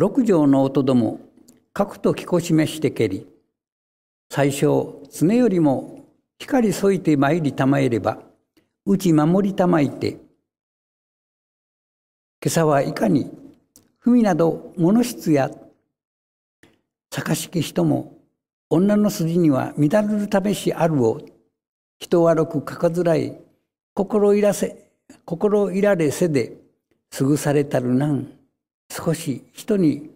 六条の音ども核と聞こしめしてけり最初常よりも光添いてまいりたまえればうち守りたまいて今朝はいかに文など物質やしき人も女の筋には乱れるためしあるを人はろくかかづらい心いらせ心いられせですぐされたるなん少し人に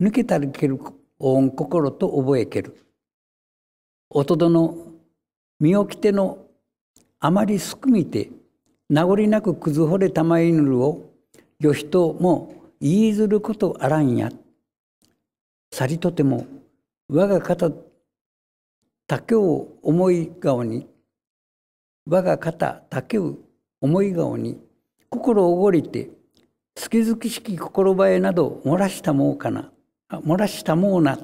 抜けたりける恩心と覚えける。おとどの身を着てのあまりすくみて名残なくくずほれたまいぬるをよひとも言いずることあらんや。さりとても我が肩けを思い顔に我が肩けを思い顔に心をおごりて月きしき心映えなど漏らしたもうかな漏らしたもうな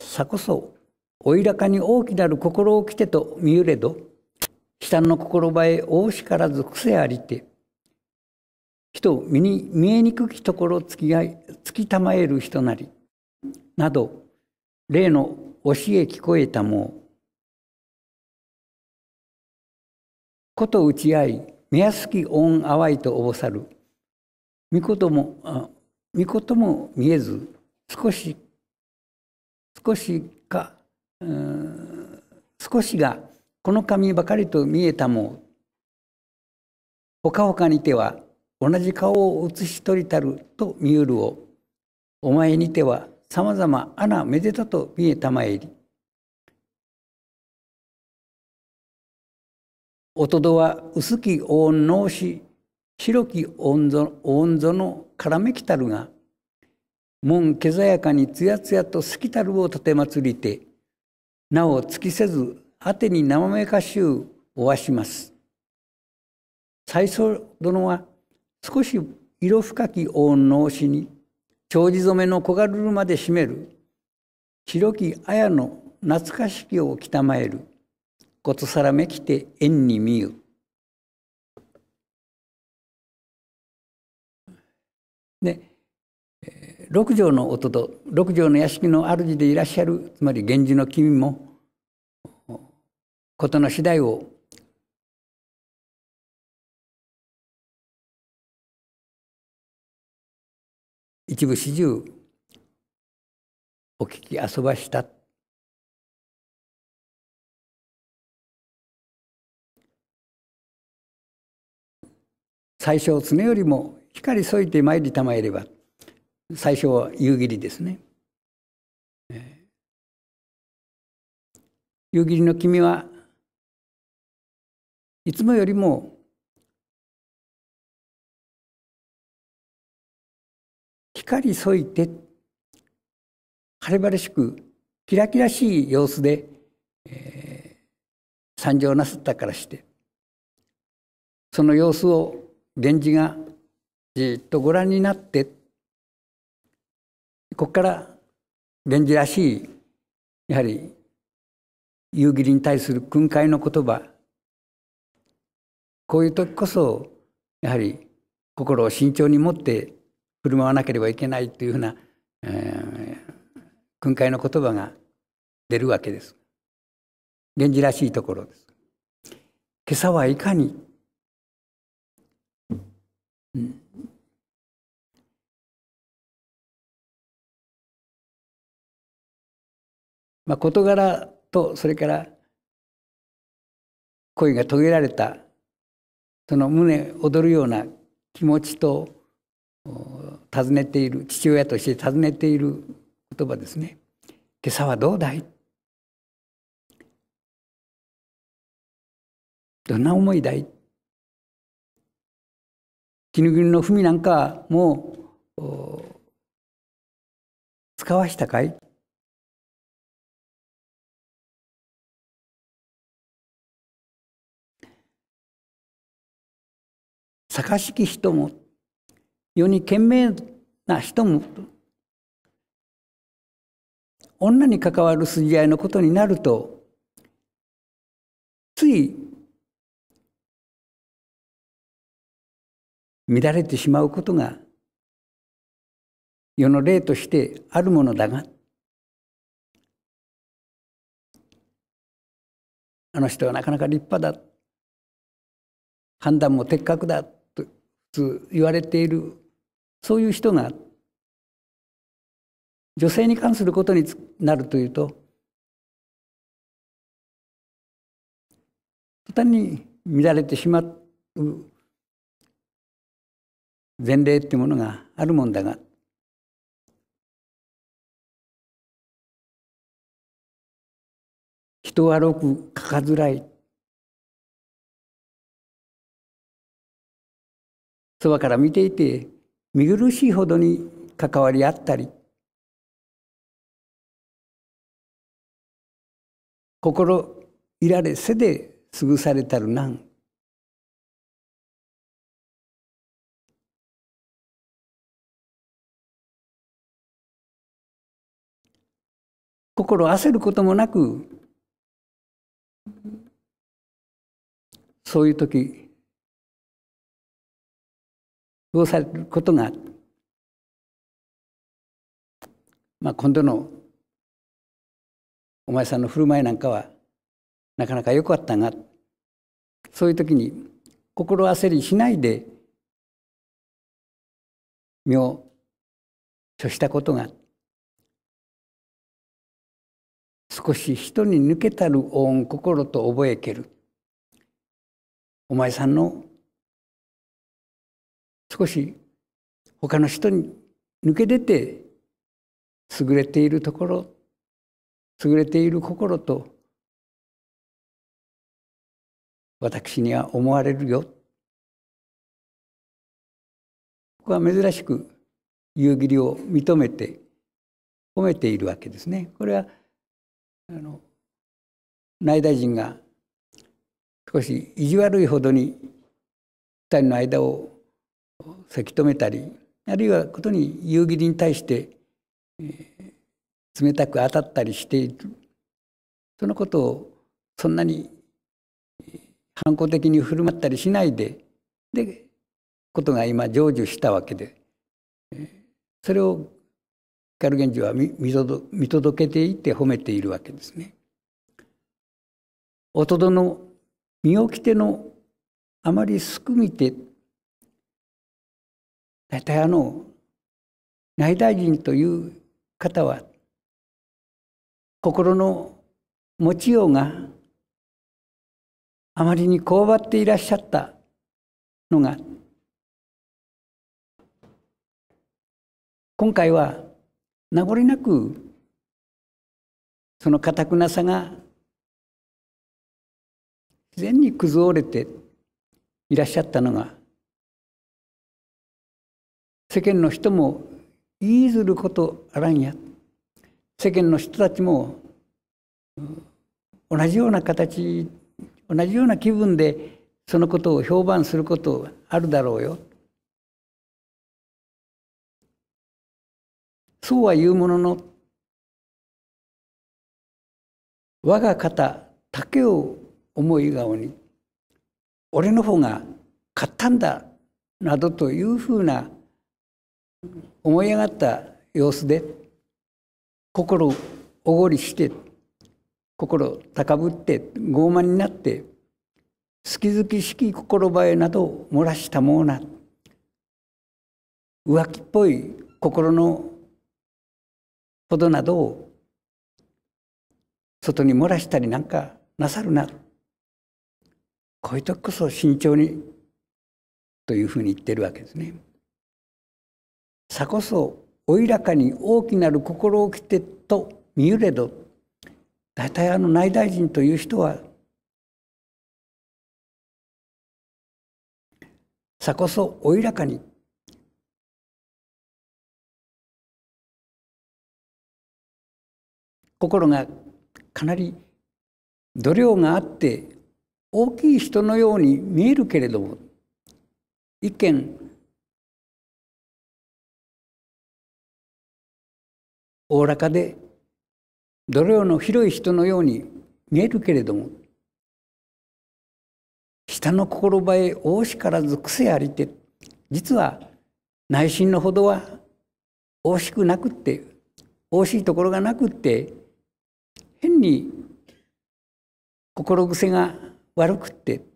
さこそおいらかに大きなる心をきてと見ゆれど下の心映え大しからず癖ありて人見に見えにくきところつきあいつきたまえる人なりなど例の教え聞こえたもうこと打ち合い目安き恩あわいとおぼさる見事もみ見事も見えず少し少しか、少しがこの髪ばかりと見えたもほかほかにては同じ顔を写し取りたると見うるをお前にてはさまざま穴めでたと見えたまえりおとどは薄きお金のし白き温存のからめきたるが門けざやかにつやつやとすきたるをてまつりてなお尽きせずあてに生めかしゅうおわします最初殿は少し色深き恩の押しに長寿染めの小がるるまで締める白き綾の懐かしきをきたまえることさらめきて縁に見ゆで六条の夫と六条の屋敷の主でいらっしゃるつまり源氏の君も事の次第を一部始終お聞き遊ばした最初常よりも光そいて参りたまえれば最初は夕霧ですね、えー、夕霧の君はいつもよりも光そいて晴れ晴れしくキラキラしい様子で、えー、参上なすったからしてその様子を源氏がじっとご覧になってここから源氏らしいやはり夕霧に対する訓戒の言葉こういう時こそやはり心を慎重に持って振る舞わなければいけないというふうな、えー、訓戒の言葉が出るわけです。源氏らしいところです。今朝はいかにまあ、事柄とそれから恋が遂げられたその胸躍るような気持ちと尋ねている父親として尋ねている言葉ですね「今朝はどうだい?」「どんな思いだい?」絹絹の文なんかもう使わしたかい逆しき人も世に賢明な人も女に関わる筋合いのことになるとつい乱れてしまうことが世の例としてあるものだがあの人はなかなか立派だ判断も的確だ言われているそういう人が女性に関することになるというと途端に乱れてしまう前例っていうものがあるもんだが人はろく書かづらいそばから見ていて見苦しいほどに関わり合ったり心いられせで潰されたる難心焦ることもなくそういう時うされることが、まあ、今度のお前さんの振る舞いなんかはなかなか良かったがそういう時に心焦りしないで身を処したことが少し人に抜けたる恩心と覚えけるお前さんの少し他の人に抜け出て優れているところ優れている心と私には思われるよここは珍しく夕霧を認めて褒めているわけですね。これはあの内大臣が少し意地悪いほどに二人の間をせき止めたりあるいはことに夕霧に対して、えー、冷たく当たったりしているそのことをそんなに反抗的に振る舞ったりしないででことが今成就したわけでそれを光源氏は見届けていて褒めているわけですね。おとどの身を着てのあまりすくみて大体あの内大臣という方は心の持ちようがあまりにこわばっていらっしゃったのが今回は名残なくそのかたくなさが自然に崩れていらっしゃったのが世間の人も言いずることあらんや世間の人たちも同じような形同じような気分でそのことを評判することあるだろうよそうは言うものの我が方竹を思い顔に俺の方が勝ったんだなどというふうな思い上がった様子で心おごりして心高ぶって傲慢になって好き好きしき心映えなどを漏らしたもうな浮気っぽい心のほどなどを外に漏らしたりなんかなさるなこういう時こそ慎重にというふうに言ってるわけですね。さこそおいらかに大きなる心をきてと見ゆれど大体あの内大臣という人はさこそおいらかに心がかなり度量があって大きい人のように見えるけれども一見おおらかでどのよ広い人のように見えるけれども下の心ばえ大しからず癖ありて実は内心のほどは惜しくなくって惜しいところがなくって変に心癖が悪くって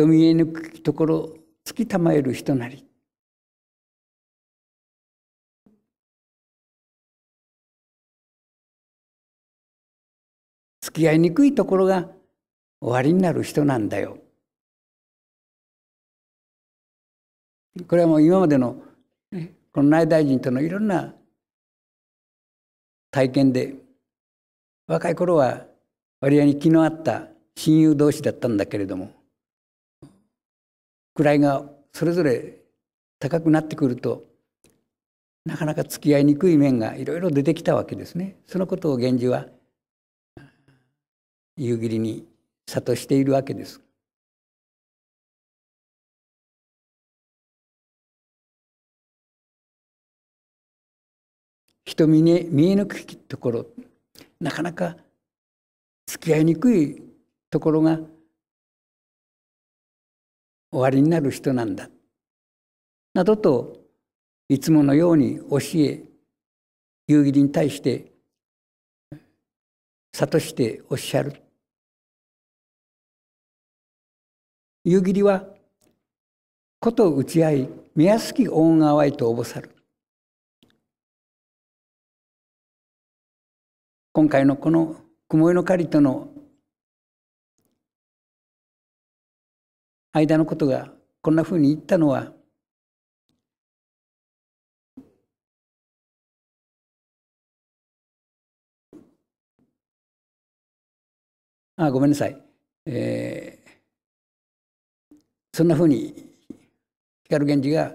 人見えぬくところ突きたまえる人なり付き合いにくいところが終わりになる人なんだよ。これはもう今までのこの内大臣とのいろんな体験で若い頃は割合に気の合った親友同士だったんだけれども位がそれぞれ高くなってくるとなかなか付き合いにくい面がいろいろ出てきたわけですね。そのことを源氏は夕霧に諭しているわけです。人見え見えぬくいところなかなか付き合いにくいところが終わりになる人なんだなどといつものように教え夕霧に対して諭しておっしゃる夕霧はこと打ち合い目安き恩が淡いとおぼさる今回のこの雲井の狩りとの間のことがこんなふうに言ったのはあごめんなさい、えー、そんなふうに光源氏が、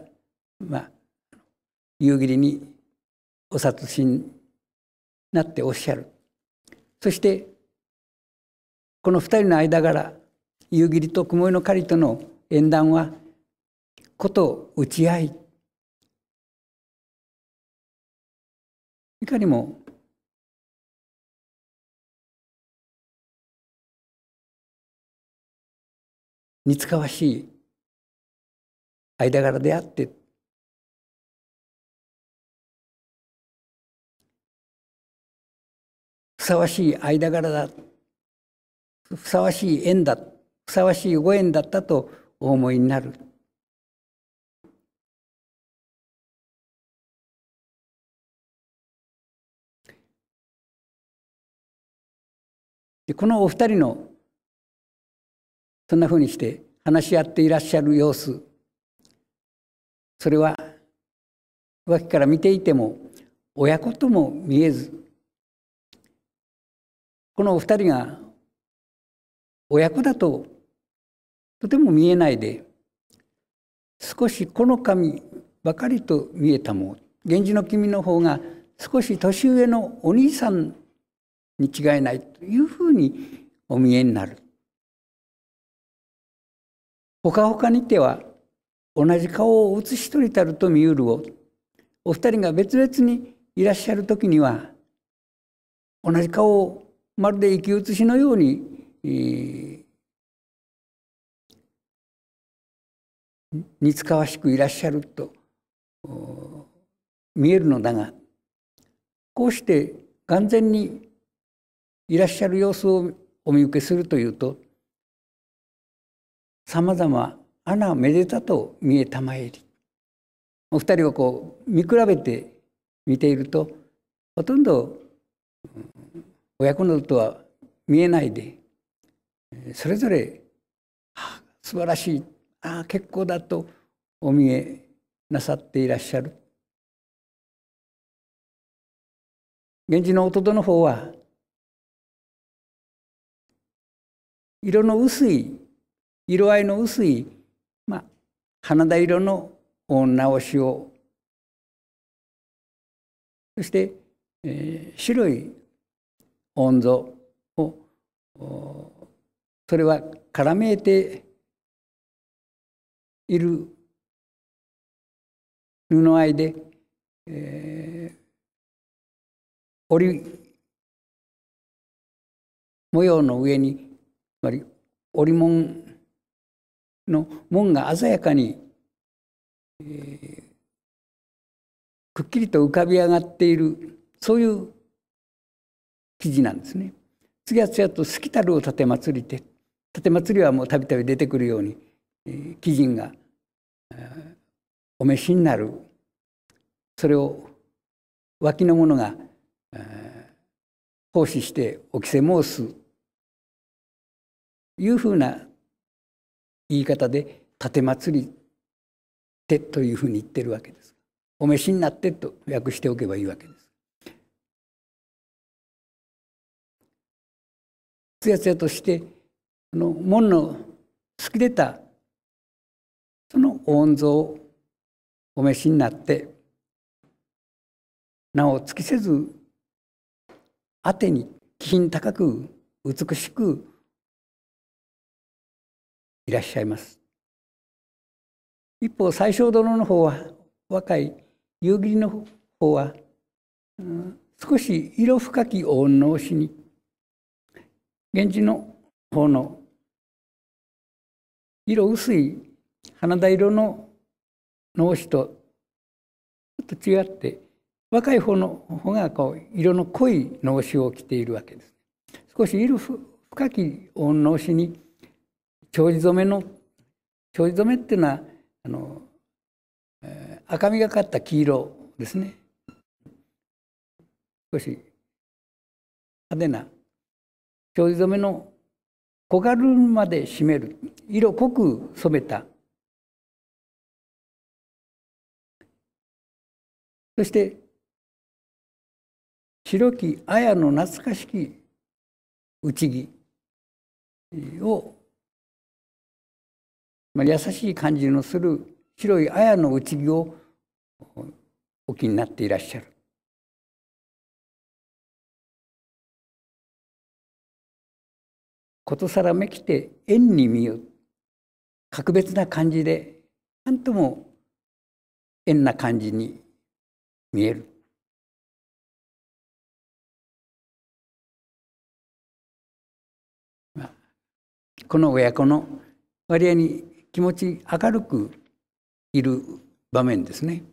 まあ、夕霧にお殺しになっておっしゃるそしてこの二人の間から夕霧と雲の狩りとの縁談はこと打ち合いいかにも似つかわしい間柄であってふさわしい間柄だふさわしい縁だふさわしいご縁だったとお思いになる。このお二人のそんなふうにして話し合っていらっしゃる様子それは脇から見ていても親子とも見えずこのお二人が親子だととても見えないで少しこの神ばかりと見えたも源氏の君の方が少し年上のお兄さんに違いないというふうにお見えになる。ほかほかにては同じ顔を写しとりたると見うるをお二人が別々にいらっしゃる時には同じ顔をまるで生き写しのように、えー、似つかわしくいらっしゃると見えるのだがこうして眼前にいらっしゃる様子をお見受けするというとさまざまなめでたと見えたまえりお二人をこう見比べて見ているとほとんど親子のとは見えないでそれぞれ、あ、素晴らしいああ結構だとお見えなさっていらっしゃる源氏の弟の方は色の薄い色合いの薄い、まあ、花田色の直しをそして、えー、白い音像をそれは絡めている布合で、えー、織模様の上につまり織物の門が鮮やかに、えー、くっきりと浮かび上がっているそういう記事なんですね。次は次はと「すきたるをて奉りて」「奉り」はもうたびたび出てくるように、えー、基人がお召しになるそれを脇の者が奉仕してお着せ申すいうふうな言い方で「奉祭りて」というふうに言ってるわけです。お召しになってと訳しておけばいいわけです。つやつやとしてこの門の突き出たお恩蔵をお召しになってなお尽きせずあてに気品高く美しくいらっしゃいます一方最小殿の方は若い夕霧の方は、うん、少し色深きお恩の推しに源氏の方の色薄い花田色の脳死とちょっと違って若い方の方がこう色の濃い脳死を着ているわけです。少し色深き脳死に長寿染めの長寿染めっていうのはあの、えー、赤みがかった黄色ですね少し派手な長寿染めの小軽まで締める色濃く染めたそして白き綾の懐かしき内着を、まあ、優しい感じのする白い綾の内着をお気になっていらっしゃる。ことさらめきて縁に見よ格別な感じで何とも縁な感じに見える。この親子の割合に気持ち明るくいる場面ですね。